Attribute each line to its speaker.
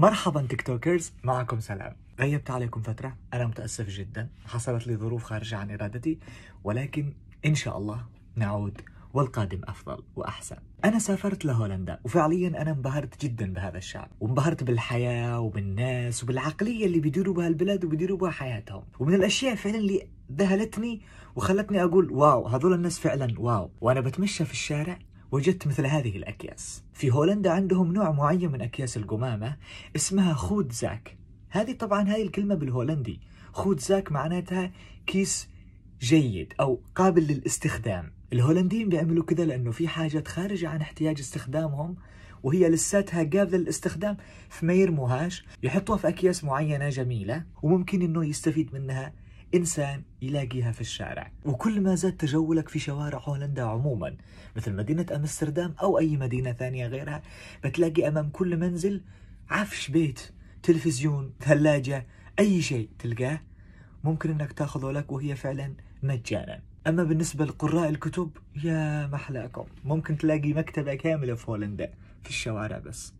Speaker 1: مرحبا تيك توكرز معكم سلام غيبت عليكم فترة أنا متأسف جدا حصلت لي ظروف خارجة عن إرادتي ولكن إن شاء الله نعود والقادم أفضل وأحسن أنا سافرت لهولندا وفعليا أنا انبهرت جدا بهذا الشعب وانبهرت بالحياة وبالناس وبالعقلية اللي بيديروا بها البلاد وبيديروا بها حياتهم ومن الأشياء فعلا اللي ذهلتني وخلتني أقول واو هذول الناس فعلا واو وأنا بتمشى في الشارع وجدت مثل هذه الأكياس في هولندا عندهم نوع معين من أكياس القمامة اسمها خود زاك هذه طبعا هاي الكلمة بالهولندي خود زاك معناتها كيس جيد أو قابل للاستخدام الهولنديين بيعملوا كذا لأنه في حاجات خارجة عن احتياج استخدامهم وهي لساتها قابلة للاستخدام فما يرموهاش يحطوها في أكياس معينة جميلة وممكن أنه يستفيد منها إنسان يلاقيها في الشارع وكل ما زاد تجولك في شوارع هولندا عموما مثل مدينة أمستردام أو أي مدينة ثانية غيرها بتلاقي أمام كل منزل عفش بيت تلفزيون ثلاجة أي شيء تلقاه ممكن أنك تاخذه لك وهي فعلا مجانا أما بالنسبة لقراء الكتب يا محلاكم ممكن تلاقي مكتبة كاملة في هولندا في الشوارع بس